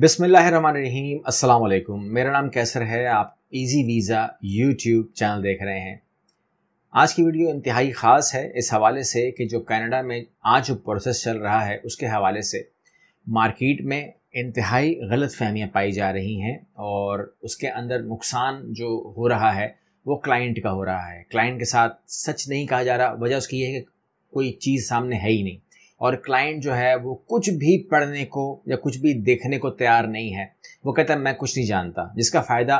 बिसमीम असलकुम मेरा नाम कैसर है आप इजी वीज़ा यूट्यूब चैनल देख रहे हैं आज की वीडियो इंतहाई ख़ास है इस हवाले से कि जो कनाडा में आज जो प्रोसेस चल रहा है उसके हवाले से मार्केट में इंतहाई गलत फहमियाँ पाई जा रही हैं और उसके अंदर नुकसान जो हो रहा है वो क्लाइंट का हो रहा है क्लाइंट के साथ सच नहीं कहा जा रहा वजह उसकी यह है कि कोई चीज़ सामने है ही नहीं और क्लाइंट जो है वो कुछ भी पढ़ने को या कुछ भी देखने को तैयार नहीं है वो कहता है मैं कुछ नहीं जानता जिसका फ़ायदा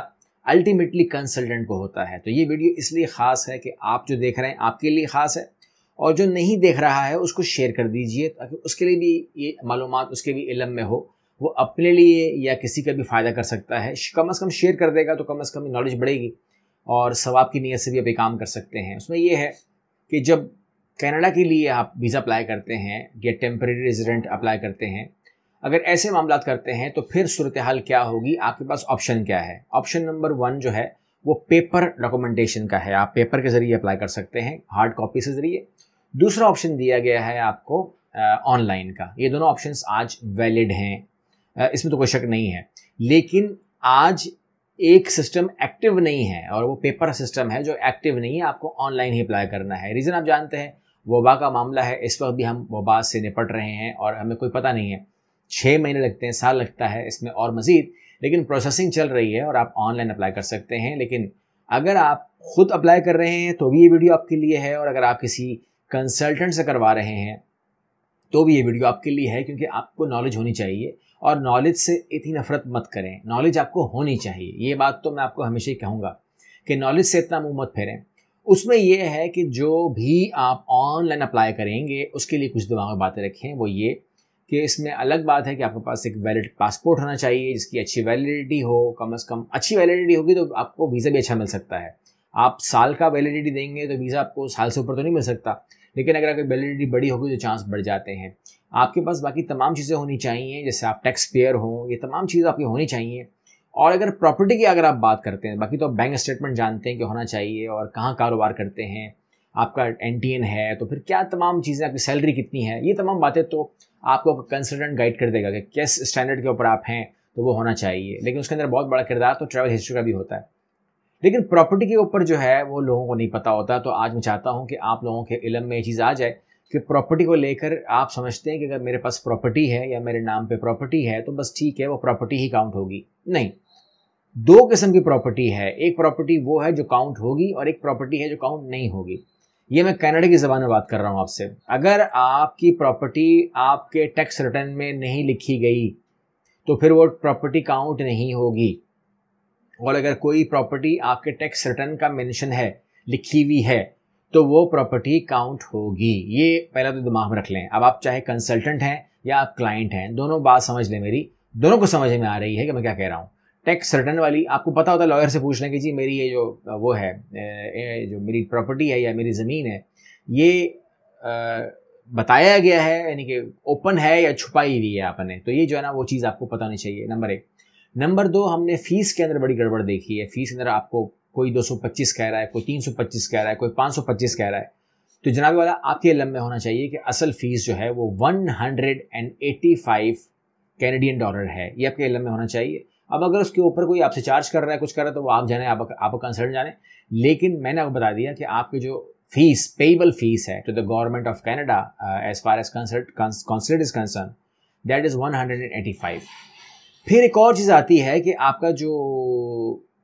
अल्टीमेटली कंसल्टेंट को होता है तो ये वीडियो इसलिए ख़ास है कि आप जो देख रहे हैं आपके लिए ख़ास है और जो नहीं देख रहा है उसको शेयर कर दीजिए ताकि उसके लिए भी ये मालूम उसके भी इलम में हो वो अपने लिए या किसी का भी फ़ायदा कर सकता है कम अज़ कम शेयर कर देगा तो कम अज़ कम नॉलेज बढ़ेगी और सवाब की नीयत से भी अभी काम कर सकते हैं उसमें यह है कि जब कनाडा के लिए आप वीज़ा अप्लाई करते हैं या टेम्प्रेरी रेजिडेंट अप्लाई करते हैं अगर ऐसे मामला करते हैं तो फिर सूरत हाल क्या होगी आपके पास ऑप्शन क्या है ऑप्शन नंबर वन जो है वो पेपर डॉक्यूमेंटेशन का है आप पेपर के ज़रिए अप्लाई कर सकते हैं हार्ड कॉपी के ज़रिए दूसरा ऑप्शन दिया गया है आपको ऑनलाइन का ये दोनों ऑप्शंस आज वैलिड हैं इसमें तो कोई शक नहीं है लेकिन आज एक सिस्टम एक्टिव नहीं है और वो पेपर सिस्टम है जो एक्टिव नहीं है आपको ऑनलाइन ही अप्लाई करना है रीज़न आप जानते हैं वबा का मामला है इस वक्त भी हम वबा से निपट रहे हैं और हमें कोई पता नहीं है छः महीने लगते हैं साल लगता है इसमें और मज़ीद लेकिन प्रोसेसिंग चल रही है और आप ऑनलाइन अप्लाई कर सकते हैं लेकिन अगर आप खुद अप्लाई कर रहे हैं तो भी ये वीडियो आपके लिए है और अगर आप किसी कंसल्टेंट से करवा रहे हैं तो भी ये वीडियो आपके लिए है क्योंकि आपको नॉलेज होनी चाहिए और नॉलेज से इतनी नफरत मत करें नॉलेज आपको होनी चाहिए ये बात तो मैं आपको हमेशा ही कहूँगा कि नॉलेज से इतना मुँह मत फेरें उसमें यह है कि जो भी आप ऑनलाइन अप्लाई करेंगे उसके लिए कुछ दिमाग में बातें रखें वो ये कि इसमें अलग बात है कि आपके पास एक वैलिड पासपोर्ट होना चाहिए जिसकी अच्छी वैलिडिटी हो कम अज़ कम अच्छी वैलिडिटी होगी तो आपको वीज़ा भी अच्छा मिल सकता है आप साल का वैलिडिटी देंगे तो वीज़ा आपको साल से ऊपर तो नहीं मिल सकता लेकिन अगर आपकी वैलिडिटी बड़ी होगी तो चांस बढ़ जाते हैं आपके पास बाकी तमाम चीज़ें होनी चाहिए जैसे आप टैक्स पेयर हों ये तमाम चीज़ें आपकी होनी चाहिए और अगर प्रॉपर्टी की अगर आप बात करते हैं बाकी तो आप बैंक स्टेटमेंट जानते हैं कि होना चाहिए और कहाँ कारोबार करते हैं आपका एन टी एन है तो फिर क्या तमाम चीज़ें आपकी सैलरी कितनी है ये तमाम बातें तो आपको कंसल्टेंट गाइड कर देगा कि किस स्टैंडर्ड के ऊपर आप हैं तो वो होना चाहिए लेकिन उसके अंदर बहुत बड़ा किरदार तो ट्रैवल हिस्ट्री का भी होता है लेकिन प्रॉपर्टी के ऊपर जो है वो लोगों को नहीं पता होता तो आज मैं चाहता हूँ कि आप लोगों के इलम में ये चीज़ आ जाए कि प्रॉपर्टी को लेकर आप समझते हैं कि अगर मेरे पास प्रॉपर्टी है या मेरे नाम पे प्रॉपर्टी है तो बस ठीक है वो प्रॉपर्टी ही काउंट होगी नहीं दो किस्म की प्रॉपर्टी है एक प्रॉपर्टी वो है जो काउंट होगी और एक प्रॉपर्टी है जो काउंट नहीं होगी ये मैं कनाडा की ज़बान में बात कर रहा हूँ आपसे अगर आपकी प्रॉपर्टी आपके टैक्स रिटर्न में नहीं लिखी गई तो फिर वो प्रॉपर्टी काउंट नहीं होगी और अगर कोई प्रॉपर्टी आपके टैक्स रिटर्न का मेंशन है लिखी हुई है तो वो प्रॉपर्टी काउंट होगी ये पहला तो दिमाग में रख लें अब आप चाहे कंसल्टेंट हैं या आप क्लाइंट हैं दोनों बात समझ लें मेरी दोनों को समझ में आ रही है कि मैं क्या कह रहा हूँ टैक्स रिटर्न वाली आपको पता होता है लॉयर से पूछना कि जी मेरी ये जो वो है जो मेरी प्रॉपर्टी है या मेरी ज़मीन है ये बताया गया है यानी कि ओपन है या छुपाई हुई है आपने तो ये जो है ना वो चीज़ आपको पता होनी चाहिए नंबर एक नंबर दो हमने फीस के अंदर बड़ी गड़बड़ देखी है फीस के अंदर आपको कोई 225 कह रहा है कोई 325 कह रहा है कोई 525 कह रहा है तो जनाब वाला आपके लम में होना चाहिए कि असल फीस जो है वो 185 कैनेडियन डॉलर है ये आपके लम में होना चाहिए अब अगर उसके ऊपर कोई आपसे चार्ज कर रहा है कुछ कर रहा है तो वो आप जाने आप आपका कंसर्न जाने लेकिन मैंने आपको बता दिया कि आपकी जो फीस पेबल फीस है to the government of Canada as far as consult is concern that is one फिर एक और चीज़ आती है कि आपका जो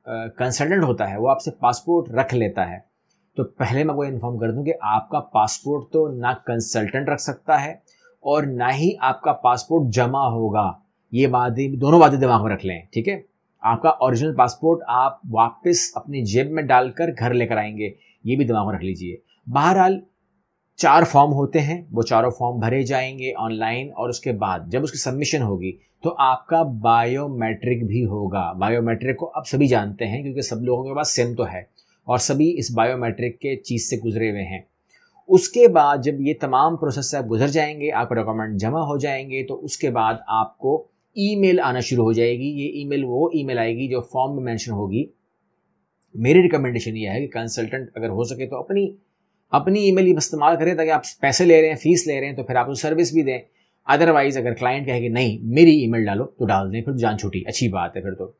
कंसल्टेंट uh, होता है वो आपसे पासपोर्ट रख लेता है तो पहले मैं वो इन्फॉर्म कर दूं कि आपका पासपोर्ट तो ना कंसल्टेंट रख सकता है और ना ही आपका पासपोर्ट जमा होगा ये वादे दोनों बातें दिमाग में रख लें ठीक है आपका ओरिजिनल पासपोर्ट आप वापस अपनी जेब में डालकर घर लेकर आएंगे ये भी दिमाग में रख लीजिए बहरहाल चार फॉर्म होते हैं वो चारों फॉर्म भरे जाएंगे ऑनलाइन और उसके बाद जब उसकी सबमिशन होगी तो आपका बायोमेट्रिक भी होगा बायोमेट्रिक को आप सभी जानते हैं क्योंकि सब लोगों के पास सेम तो है और सभी इस बायोमेट्रिक के चीज़ से गुजरे हुए हैं उसके बाद जब ये तमाम प्रोसेस से आप गुजर जाएंगे आपके डॉक्यूमेंट जमा हो जाएंगे तो उसके बाद आपको ईमेल आना शुरू हो जाएगी ये ईमेल वो ईमेल आएगी जो फॉर्म में मेंशन होगी मेरी रिकमेंडेशन ये है कि कंसल्टेंट अगर हो सके तो अपनी अपनी ईमेल इस्तेमाल करें ताकि आप पैसे ले रहे हैं फीस ले रहे हैं तो फिर आप उस सर्विस भी दें अदरवाइज अगर क्लाइंट कहे कि नहीं मेरी ईमेल डालो तो डाल दें फिर जान छुटी अच्छी बात है फिर तो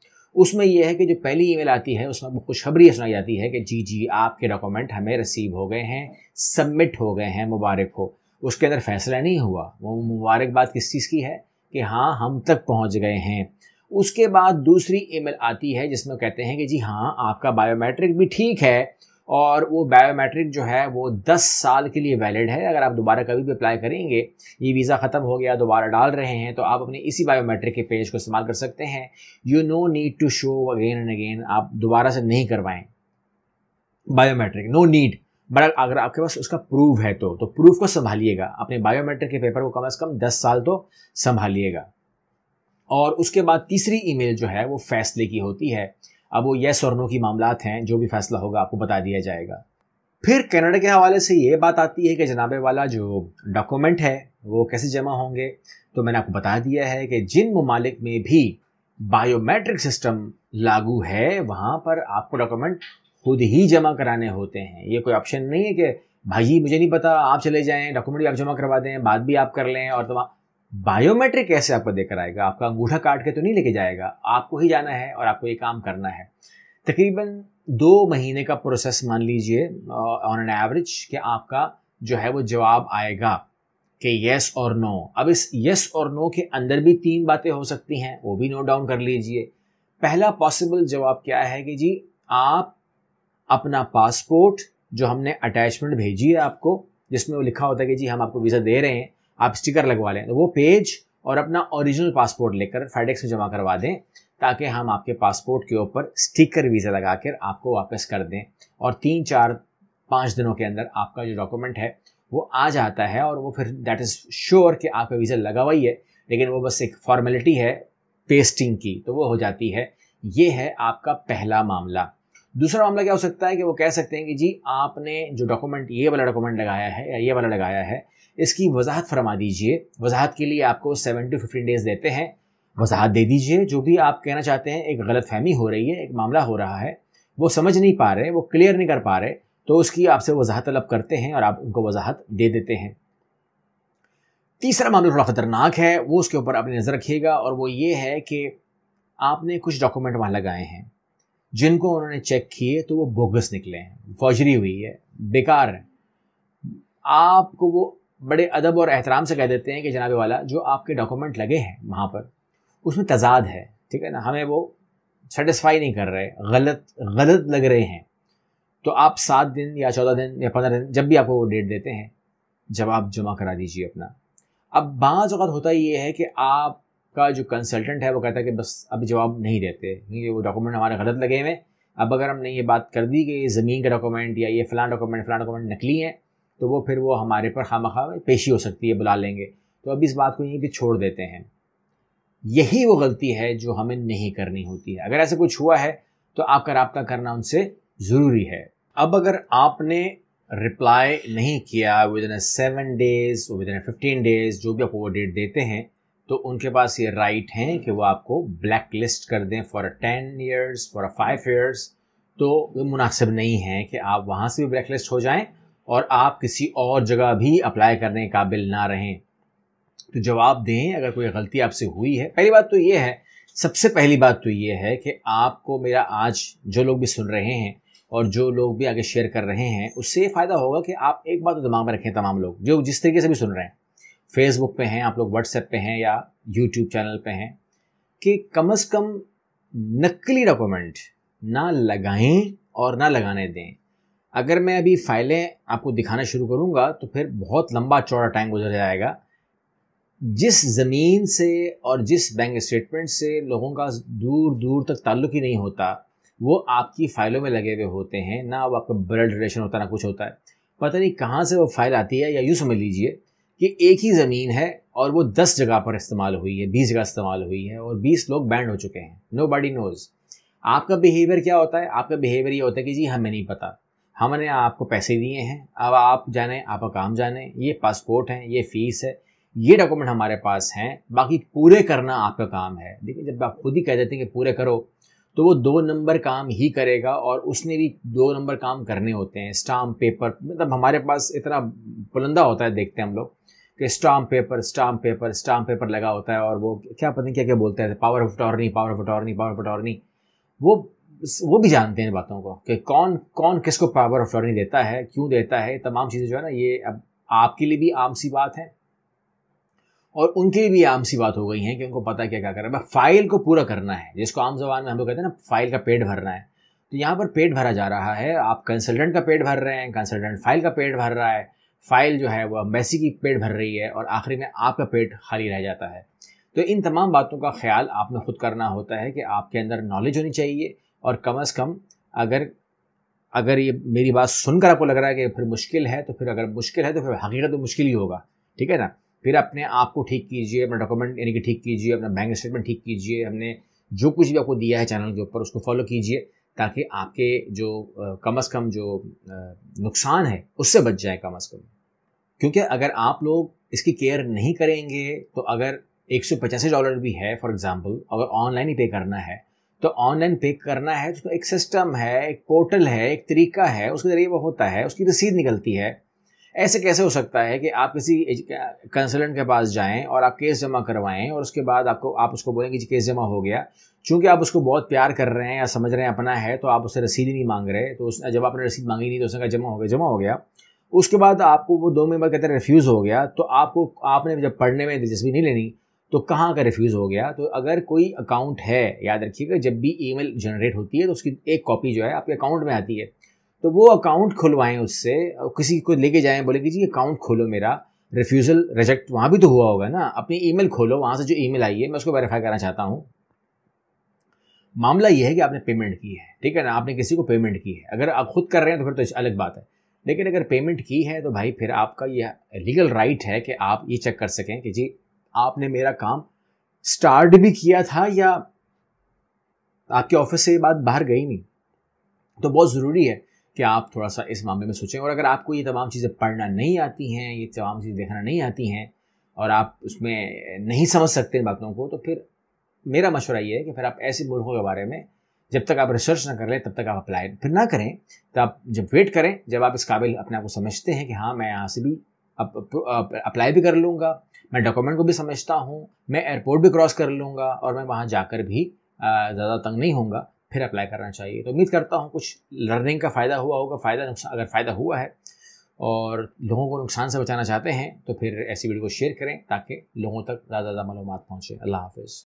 उसमें यह है कि जो पहली ईमेल आती है उसमें आपको खुशखबरी सुनाई जाती है कि जी जी आपके डॉक्यूमेंट हमें रिसीव हो गए हैं सबमिट हो गए हैं मुबारक हो उसके अंदर फैसला नहीं हुआ वो मुबारकबाद किस चीज़ की है कि हाँ हम तक पहुँच गए हैं उसके बाद दूसरी ईमेल आती है जिसमें कहते हैं कि जी हाँ आपका बायोमेट्रिक भी ठीक है और वो बायोमेट्रिक जो है वो 10 साल के लिए वैलिड है अगर आप दोबारा कभी भी अप्लाई करेंगे ये वीज़ा ख़त्म हो गया दोबारा डाल रहे हैं तो आप अपने इसी बायोमेट्रिक के पेज को इस्तेमाल कर सकते हैं you no need to show again and again आप दोबारा से नहीं करवाएं बायोमेट्रिक नो नीड बट अगर आपके पास उसका प्रूफ है तो तो प्रूफ को संभालिएगा अपने बायोमेट्रिक के पेपर को कम से कम दस साल तो संभालिएगा और उसके बाद तीसरी ईमेल जो है वो फैसले की होती है अब वो यस और नो की मामला हैं जो भी फैसला होगा आपको बता दिया जाएगा फिर कनाडा के हवाले से ये बात आती है कि जनाबे वाला जो डॉक्यूमेंट है वो कैसे जमा होंगे तो मैंने आपको बता दिया है कि जिन ममालिक में भी बायोमेट्रिक सिस्टम लागू है वहाँ पर आपको डॉक्यूमेंट खुद ही जमा कराने होते हैं ये कोई ऑप्शन नहीं है कि भाई मुझे नहीं पता आप चले जाएं डॉक्यूमेंट आप जमा करवा दें बात भी आप कर लें और तो बायोमेट्रिक कैसे आपको देकर आएगा आपका अंगूठा काट के तो नहीं लेके जाएगा आपको ही जाना है और आपको ये काम करना है तकरीबन दो महीने का प्रोसेस मान लीजिए ऑन एन एवरेज कि आपका जो है वो जवाब आएगा कि यस और नो अब इस येस और नो के अंदर भी तीन बातें हो सकती हैं वो भी नोट डाउन कर लीजिए पहला पॉसिबल जवाब क्या है कि जी आप अपना पासपोर्ट जो हमने अटैचमेंट भेजी है आपको जिसमें वो लिखा होता है कि जी हम आपको वीज़ा दे रहे हैं आप स्टिकर लगवा लें तो वो पेज और अपना ओरिजिनल पासपोर्ट लेकर फेडेक्स में जमा करवा दें ताकि हम आपके पासपोर्ट के ऊपर स्टिकर वीज़ा लगा कर आपको वापस कर दें और तीन चार पाँच दिनों के अंदर आपका जो डॉक्यूमेंट है वो आ जाता है और वो फिर दैट इज़ श्योर कि आपका वीज़ा लगा हुआ ही है लेकिन वो बस एक फॉर्मेलिटी है पेस्टिंग की तो वो हो जाती है ये है आपका पहला मामला दूसरा मामला क्या हो सकता है कि वो कह सकते हैं कि जी आपने जो डॉक्यूमेंट ये वाला डॉक्यूमेंट लगाया है या ये वाला लगाया है इसकी वजाहत फरमा दीजिए वजाहत के लिए आपको सेवन टू फिफ्टीन डेज देते हैं वजाहत दे दीजिए जो भी आप कहना चाहते हैं एक गलत फहमी हो रही है एक मामला हो रहा है वो समझ नहीं पा रहे वो क्लियर नहीं कर पा रहे तो उसकी आपसे वजाहत तलब करते हैं और आप उनको वजाहत दे देते हैं तीसरा मामला थोड़ा ख़तरनाक है वो उसके ऊपर आपने नज़र रखिएगा और वो ये है कि आपने कुछ डॉक्यूमेंट वहाँ लगाए हैं जिनको उन्होंने चेक किए तो वो बोगस निकले हैं फौजरी हुई है बेकार है आपको वो बड़े अदब और एहतराम से कह देते हैं कि जनाबे वाला जो आपके डॉक्यूमेंट लगे हैं वहाँ पर उसमें तजाद है ठीक है ना हमें वो सेटिस्फाई नहीं कर रहे गलत गलत लग रहे हैं तो आप सात दिन या चौदह दिन या पंद्रह दिन जब भी आपको वो डेट देते हैं जब आप जमा करा दीजिए अपना अब बाज़ अवत होता ये है कि आप का जो कंसल्टेंट है वो कहता है कि बस अब जवाब नहीं देते क्योंकि वो डॉक्यूमेंट हमारे गलत लगे हुए अब अगर हमने ये बात कर दी कि ये ज़मीन का डॉक्यूमेंट या ये फ़लाँ डॉक्यूमेंट फ़लाँ डॉक्यूमेंट नकली हैं तो वो फिर वो हमारे पर खाम खा पेशी हो सकती है बुला लेंगे तो अब इस बात को यहीं पर छोड़ देते हैं यही वो गलती है जो हमें नहीं करनी होती है अगर ऐसा कुछ हुआ है तो आपका रबता करना उनसे ज़रूरी है अब अगर आपने रिप्लाई नहीं किया within seven days within fifteen days जो भी आपको वो डेट देते हैं तो उनके पास ये राइट right हैं कि वो आपको ब्लैक लिस्ट कर दें for ten years for five years तो ये मुनासिब नहीं है कि आप वहाँ से भी ब्लैक लिस्ट हो जाएं और आप किसी और जगह भी अप्लाई करने के काबिल ना रहें तो जवाब दें अगर कोई गलती आपसे हुई है पहली बात तो ये है सबसे पहली बात तो ये है कि आपको मेरा आज जो लोग भी सुन रहे हैं और जो लोग भी आगे शेयर कर रहे हैं उससे फ़ायदा होगा कि आप एक बात तो दिमाग में रखें तमाम लोग जो जिस तरीके से भी सुन रहे हैं फेसबुक पे हैं आप लोग व्हाट्सएप पे हैं या यूट्यूब चैनल पे हैं कि कम अज कम नकली डॉक्यूमेंट ना लगाएं और ना लगाने दें अगर मैं अभी फाइलें आपको दिखाना शुरू करूंगा तो फिर बहुत लंबा चौड़ा टाइम गुजर जाएगा जिस ज़मीन से और जिस बैंक स्टेटमेंट से लोगों का दूर दूर तक ताल्लुक ही नहीं होता वो आपकी फ़ाइलों में लगे हुए होते हैं ना वो आपका ब्लड रिलेशन होता ना कुछ होता है पता नहीं कहाँ से वो फाइल आती है या यूँ समझ लीजिए कि एक ही ज़मीन है और वो दस जगह पर इस्तेमाल हुई है बीस जगह इस्तेमाल हुई है और बीस लोग बैंड हो चुके हैं नो बॉडी नोज़ आपका बिहेवियर क्या होता है आपका बिहेवियर ये होता है कि जी हमें नहीं पता हमने आपको पैसे दिए हैं अब आप जाने आपका काम जाने ये पासपोर्ट है ये फ़ीस है ये डॉक्यूमेंट हमारे पास हैं बाकी पूरे करना आपका काम है देखिए जब आप खुद ही कह देते हैं कि पूरे करो तो वो दो नंबर काम ही करेगा और उसने भी दो नंबर काम करने होते हैं स्टाम्प पेपर मतलब हमारे पास इतना बुलंदा होता है देखते हैं हम लोग कि stamp paper stamp paper stamp paper लगा होता है और वो क्या पता नहीं क्या क्या बोलते हैं power of attorney power of attorney power of attorney वो वो भी जानते हैं बातों को कि कौन कौन किसको पावर ऑफ अटॉर्नी देता है क्यों देता है तमाम चीज़ें जो है ना ये अब आपके लिए भी आम सी बात है और उनके लिए भी आम सी बात हो गई है कि उनको पता क्या क्या करना है फाइल को पूरा करना है जिसको आम जबान में हम लोग कहते हैं ना फाइल का पेट भरना है तो यहाँ पर पेट भरा जा रहा है आप कंसल्टेंट का पेट भर रहे हैं कंसल्टेंट फाइल का पेट भर रहा है फाइल जो है वह मैसी की पेट भर रही है और आखिरी में आपका पेट खाली रह जाता है तो इन तमाम बातों का ख्याल आपने खुद करना होता है कि आपके अंदर नॉलेज होनी चाहिए और कम अज़ कम अगर अगर ये मेरी बात सुनकर आपको लग रहा है कि फिर मुश्किल है तो फिर अगर मुश्किल है तो फिर हकीकत तो मुश्किल ही होगा ठीक है ना फिर अपने आप को ठीक कीजिए अपना डॉक्यूमेंट यानी कि ठीक कीजिए अपना बैंक स्टेटमेंट ठीक कीजिए हमने जो कुछ भी आपको दिया है चैनल के ऊपर उसको फॉलो कीजिए ताकि आपके जो कम अज़ कम जो नुकसान है उससे बच जाए कम अज़ कम क्योंकि अगर आप लोग इसकी केयर नहीं करेंगे तो अगर एक सौ पचासी डॉलर भी है फॉर एग्ज़ाम्पल अगर ऑनलाइन ही पे करना है तो ऑनलाइन पे करना है उसका तो एक सिस्टम है एक पोर्टल है एक तरीका है उसके जरिए वो होता है उसकी रसीद निकलती है ऐसे कैसे हो सकता है कि आप किसी कंसल्टेंट के पास जाएं और आप केस जमा करवाएं और उसके बाद आपको आप उसको बोलेंगे कि केस जमा हो गया चूंकि आप उसको बहुत प्यार कर रहे हैं या समझ रहे हैं अपना है तो आप उससे रसीद ही नहीं मांग रहे तो उसने जब आपने रसीद मांगी नहीं तो उसने कहा जमा हो गया जमा हो गया उसके बाद आपको वो दो मेम्बर कहते हैं रिफ्यूज़ हो गया तो आपको आपने जब पढ़ने में दिलचस्पी नहीं लेनी तो कहाँ का रिफ्यूज़ हो गया तो अगर कोई अकाउंट है याद रखिएगा जब भी ईमेल जनरेट होती है तो उसकी एक कॉपी जो है आपके अकाउंट में आती है तो वो अकाउंट खुलवाएं उससे किसी को लेके जाएं बोले कि जी अकाउंट खोलो मेरा रिफ्यूज़ल रिजेक्ट वहाँ भी तो हुआ होगा ना अपनी ईमेल खोलो वहाँ से जो ईमेल आई है मैं उसको वेरीफाई करना चाहता हूँ मामला यह है कि आपने पेमेंट की है ठीक है ना आपने किसी को पेमेंट की है अगर आप खुद कर रहे हैं तो फिर तो अलग बात है लेकिन अगर पेमेंट की है तो भाई फिर आपका यह लीगल राइट है कि आप ये चेक कर सकें कि जी आपने मेरा काम स्टार्ट भी किया था या आपके ऑफिस से ये बात बाहर गई नहीं तो बहुत ज़रूरी है कि आप थोड़ा सा इस मामले में सोचें और अगर आपको ये तमाम चीज़ें पढ़ना नहीं आती हैं ये तमाम चीज़ें देखना नहीं आती हैं और आप उसमें नहीं समझ सकते इन बातों को तो फिर मेरा मशवरा ये है कि फिर आप ऐसे मुल्कों के बारे में जब तक आप रिसर्च ना कर लें तब तक आप अप्लाई फिर ना करें तो आप जब वेट करें जब आप इस काबिल अपने आप को समझते हैं कि हाँ मैं यहाँ से भी अप्लाई भी कर लूँगा मैं डॉक्यूमेंट को भी समझता हूँ मैं एयरपोर्ट भी क्रॉस कर लूँगा और मैं वहाँ जाकर भी ज़्यादा तंग नहीं होंगे फिर अप्लाई करना चाहिए तो उम्मीद करता हूँ कुछ लर्निंग का फ़ायदा हुआ होगा फ़ायदा नुकसान अगर फ़ायदा हुआ है और लोगों को नुकसान से बचाना चाहते हैं तो फिर ऐसी वीडियो को शेयर करें ताकि लोगों तक ज़्यादा ज़्यादा मालूम पहुँचे अल्लाह हाफिज़